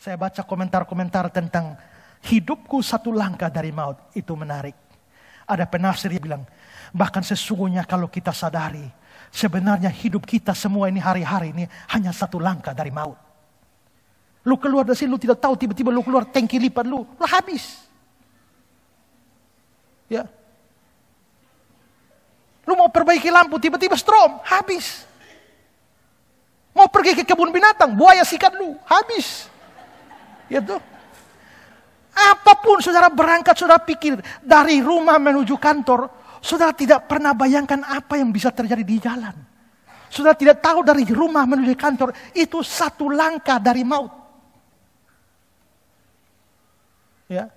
Saya baca komentar-komentar tentang hidupku satu langkah dari maut. Itu menarik. Ada penafsir yang bilang, bahkan sesungguhnya kalau kita sadari, sebenarnya hidup kita semua ini hari-hari ini hanya satu langkah dari maut. Lu keluar dari sini, lu tidak tahu tiba-tiba lu keluar tangki lipat lu, lu habis. Ya. Lu mau perbaiki lampu, tiba-tiba strom, habis. Mau pergi ke kebun binatang, buaya sikat lu, habis. Gitu. Apapun saudara berangkat, saudara pikir dari rumah menuju kantor, saudara tidak pernah bayangkan apa yang bisa terjadi di jalan. Saudara tidak tahu dari rumah menuju kantor itu satu langkah dari maut. Ya.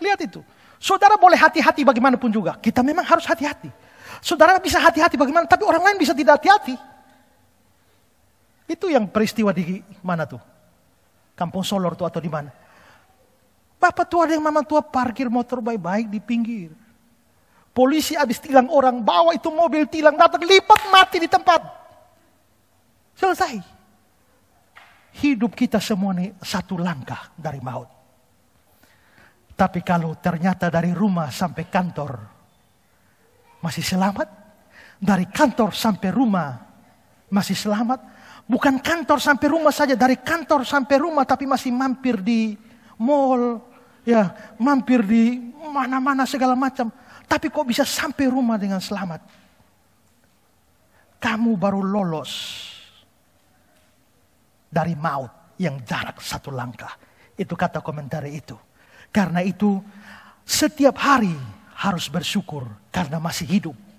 Lihat itu. Saudara boleh hati-hati bagaimanapun juga. Kita memang harus hati-hati. Saudara bisa hati-hati bagaimana, tapi orang lain bisa tidak hati-hati. Itu yang peristiwa di mana tuh? Kampung Solor tuh atau di mana? Bapak tua ada yang mama tua parkir motor baik-baik di pinggir. Polisi habis tilang orang, bawa itu mobil tilang, datang lipat mati di tempat. Selesai. Hidup kita semua nih satu langkah dari maut. Tapi kalau ternyata dari rumah sampai kantor masih selamat, dari kantor sampai rumah masih selamat, Bukan kantor sampai rumah saja, dari kantor sampai rumah tapi masih mampir di mall, ya, mampir di mana-mana segala macam. Tapi kok bisa sampai rumah dengan selamat? Kamu baru lolos dari maut yang jarak satu langkah. Itu kata komentar itu. Karena itu setiap hari harus bersyukur karena masih hidup